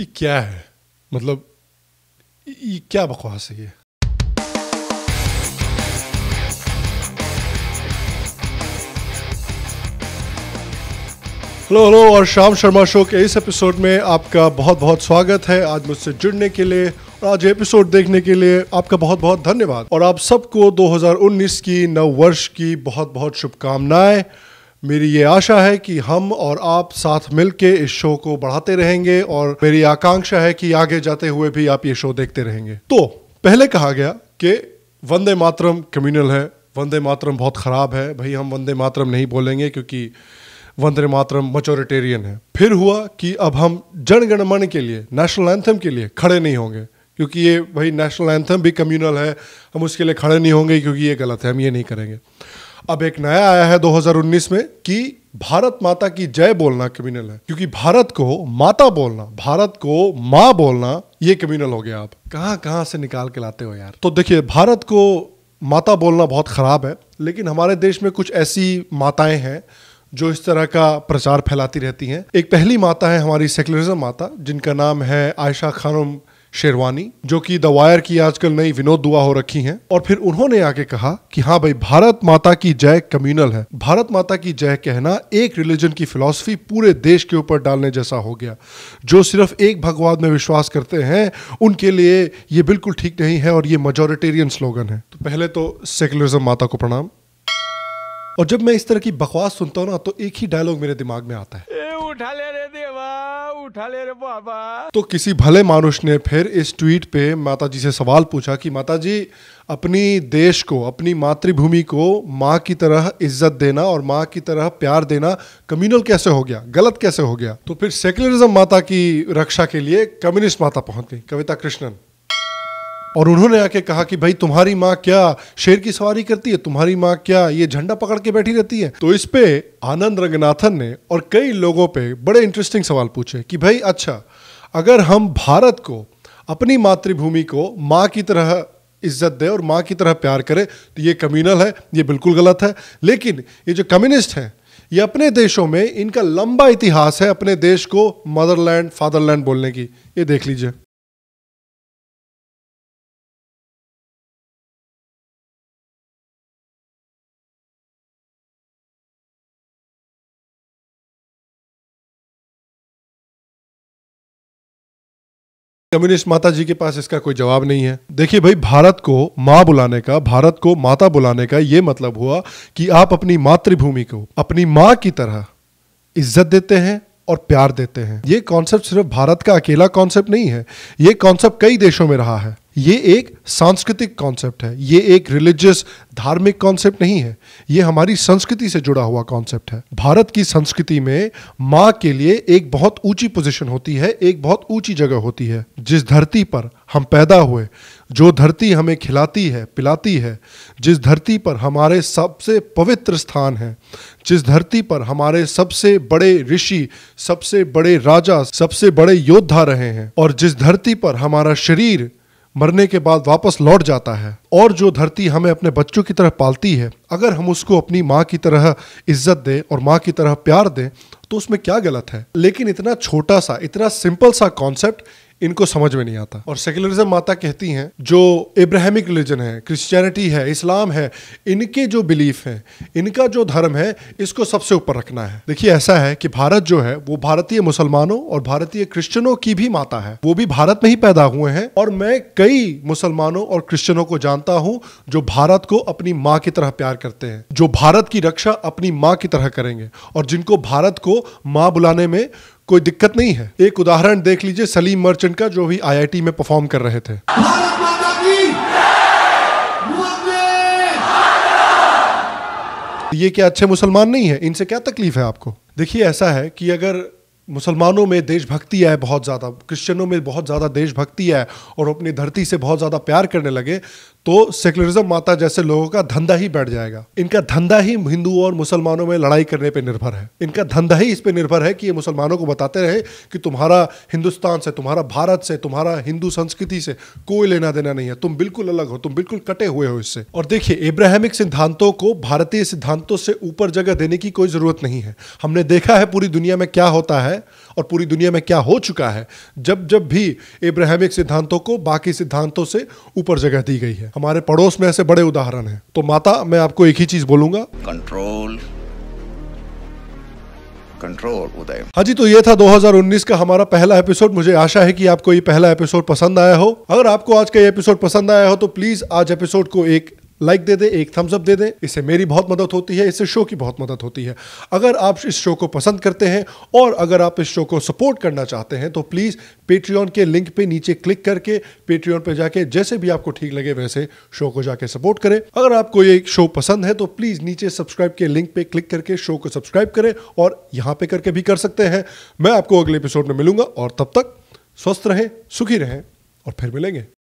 ये क्या है मतलब ये क्या बकवास है ये हेलो हेलो और शाम शर्मा शो के इस एपिसोड में आपका बहुत बहुत स्वागत है आज मुझसे जुड़ने के लिए और आज एपिसोड देखने के लिए आपका बहुत बहुत धन्यवाद और आप सबको 2019 की नव वर्ष की बहुत बहुत शुभकामनाएं मेरी ये आशा है कि हम और आप साथ मिलकर इस शो को बढ़ाते रहेंगे और मेरी आकांक्षा है कि आगे जाते हुए भी आप ये शो देखते रहेंगे तो पहले कहा गया कि वंदे मातरम कम्युनल है वंदे मातरम बहुत ख़राब है भाई हम वंदे मातरम नहीं बोलेंगे क्योंकि वंदे मातरम मचोरिटेरियन है फिर हुआ कि अब हम जनगणमन के लिए नेशनल एंथम के लिए खड़े नहीं होंगे क्योंकि ये भाई नेशनल एंथम भी कम्युनल है हम उसके लिए खड़े नहीं होंगे क्योंकि ये गलत है हम ये नहीं करेंगे अब एक नया आया है 2019 में कि भारत माता की जय बोलना क्रिमिनल है क्योंकि भारत को माता बोलना भारत को माँ बोलना ये क्रिमिनल हो गया आप कहाँ कहाँ से निकाल के लाते हो यार तो देखिए भारत को माता बोलना बहुत ख़राब है लेकिन हमारे देश में कुछ ऐसी माताएं हैं जो इस तरह का प्रचार फैलाती रहती हैं एक पहली माता है हमारी सेकुलरिज्म माता जिनका नाम है आयशा खानम शेरवानी जो कि द वायर की आजकल नई विनोद दुआ हो रखी हैं और फिर उन्होंने आगे कहा कि हाँ भाई भारत माता की जय कम्युनल है भारत माता की जय कहना एक रिलीजन की फिलॉसफी पूरे देश के ऊपर डालने जैसा हो गया जो सिर्फ एक भगवान में विश्वास करते हैं उनके लिए ये बिल्कुल ठीक नहीं है और ये मजोरिटेरियन स्लोगन है तो पहले तो सेकुलरिज्म माता को प्रणाम और जब मैं इस तरह की बकवास सुनता हूँ ना तो एक ही डायलॉग मेरे दिमाग में आता है उठा ले रे देवा उठा ले रे बाबा तो किसी भले मानुष ने फिर इस ट्वीट पे माता जी से सवाल पूछा कि माता जी अपनी देश को अपनी मातृभूमि को माँ की तरह इज्जत देना और माँ की तरह प्यार देना कम्युनल कैसे हो गया गलत कैसे हो गया तो फिर सेक्युलरिज्म माता की रक्षा के लिए कम्युनिस्ट माता पहुंच गई कविता कृष्णन और उन्होंने आके कहा कि भाई तुम्हारी माँ क्या शेर की सवारी करती है तुम्हारी माँ क्या ये झंडा पकड़ के बैठी रहती है तो इस पे आनंद रंगनाथन ने और कई लोगों पे बड़े इंटरेस्टिंग सवाल पूछे कि भाई अच्छा अगर हम भारत को अपनी मातृभूमि को माँ की तरह इज्जत दे और माँ की तरह प्यार करे तो ये कम्यूनल है ये बिल्कुल गलत है लेकिन ये जो कम्युनिस्ट हैं ये अपने देशों में इनका लंबा इतिहास है अपने देश को मदरलैंड फादरलैंड बोलने की ये देख लीजिए कम्युनिस्ट माता जी के पास इसका कोई जवाब नहीं है देखिए भाई भारत को माँ बुलाने का भारत को माता बुलाने का ये मतलब हुआ कि आप अपनी मातृभूमि को अपनी माँ की तरह इज्जत देते हैं और प्यार देते हैं ये कॉन्सेप्ट सिर्फ भारत का अकेला कॉन्सेप्ट नहीं है ये कॉन्सेप्ट कई देशों में रहा है ये एक सांस्कृतिक कॉन्सेप्ट है ये एक रिलीजियस धार्मिक कॉन्सेप्ट नहीं है ये हमारी संस्कृति से जुड़ा हुआ कॉन्सेप्ट है भारत की संस्कृति में माँ के लिए एक बहुत ऊंची पोजीशन होती है एक बहुत ऊंची जगह होती है जिस धरती पर हम पैदा हुए जो धरती हमें खिलाती है पिलाती है जिस धरती पर हमारे सबसे पवित्र स्थान है जिस धरती पर हमारे सबसे बड़े ऋषि सबसे बड़े राजा सबसे बड़े योद्धा रहे हैं और जिस धरती पर हमारा शरीर मरने के बाद वापस लौट जाता है और जो धरती हमें अपने बच्चों की तरह पालती है अगर हम उसको अपनी माँ की तरह इज्जत दें और माँ की तरह प्यार दें तो उसमें क्या गलत है लेकिन इतना छोटा सा इतना सिंपल सा कॉन्सेप्ट इनको समझ में नहीं आता और सेक्युलरिज्म माता कहती हैं जो इब्राहमिक रिलीजन है क्रिश्चियनिटी है इस्लाम है इनके जो बिलीफ है इनका जो धर्म है इसको सबसे ऊपर रखना है देखिए ऐसा है कि भारत जो है वो भारतीय मुसलमानों और भारतीय क्रिश्चियनों की भी माता है वो भी भारत में ही पैदा हुए हैं और मैं कई मुसलमानों और क्रिश्चियनों को जानता हूँ जो भारत को अपनी माँ की तरह प्यार करते हैं जो भारत की रक्षा अपनी माँ की तरह करेंगे और जिनको भारत को माँ बुलाने में कोई दिक्कत नहीं है एक उदाहरण देख लीजिए सलीम मर्चेंट का जो भी आईआईटी में परफॉर्म कर रहे थे ये क्या अच्छे मुसलमान नहीं है इनसे क्या तकलीफ है आपको देखिए ऐसा है कि अगर मुसलमानों में देशभक्ति है बहुत ज़्यादा क्रिश्चियनों में बहुत ज़्यादा देशभक्ति है और अपनी धरती से बहुत ज़्यादा प्यार करने लगे तो सेकुलरिज्म माता जैसे लोगों का धंधा ही बैठ जाएगा इनका धंधा ही हिंदुओं और मुसलमानों में लड़ाई करने पर निर्भर है इनका धंधा ही इस पर निर्भर है कि ये मुसलमानों को बताते रहे कि तुम्हारा हिंदुस्तान से तुम्हारा भारत से तुम्हारा हिंदू संस्कृति से कोई लेना देना नहीं है तुम बिल्कुल अलग हो तुम बिल्कुल कटे हुए हो इससे और देखिए इब्राहिमिक सिद्धांतों को भारतीय सिद्धांतों से ऊपर जगह देने की कोई ज़रूरत नहीं है हमने देखा है पूरी दुनिया में क्या होता है और पूरी दुनिया में क्या हो चुका है जब जब भी इब्राहिमिक सिद्धांतों को बाकी सिद्धांतों से ऊपर जगह दी गई है हमारे पड़ोस में ऐसे बड़े उदाहरण हैं तो माता मैं आपको एक ही चीज बोलूंगा कंट्रोल कंट्रोल उदय हाँ जी तो ये था 2019 का हमारा पहला एपिसोड मुझे आशा है कि आपको ये पहला एपिसोड पसंद आया हो अगर आपको आज का ये एपिसोड पसंद आया हो तो प्लीज आज एपिसोड को एक लाइक दे दे एक थम्स अप दे दें इससे मेरी बहुत मदद होती है इससे शो की बहुत मदद होती है अगर आप इस शो को पसंद करते हैं और अगर आप इस शो को सपोर्ट करना चाहते हैं तो प्लीज़ पेट्रियन के लिंक पे नीचे क्लिक करके पेट्रियन पे जाके जैसे भी आपको ठीक लगे वैसे शो को जाके सपोर्ट करें अगर आपको ये शो पसंद है तो प्लीज़ नीचे सब्सक्राइब के लिंक पर क्लिक करके शो को सब्सक्राइब करें और यहाँ पर करके भी कर सकते हैं मैं आपको अगले एपिसोड में मिलूंगा और तब तक स्वस्थ रहें सुखी रहें और फिर मिलेंगे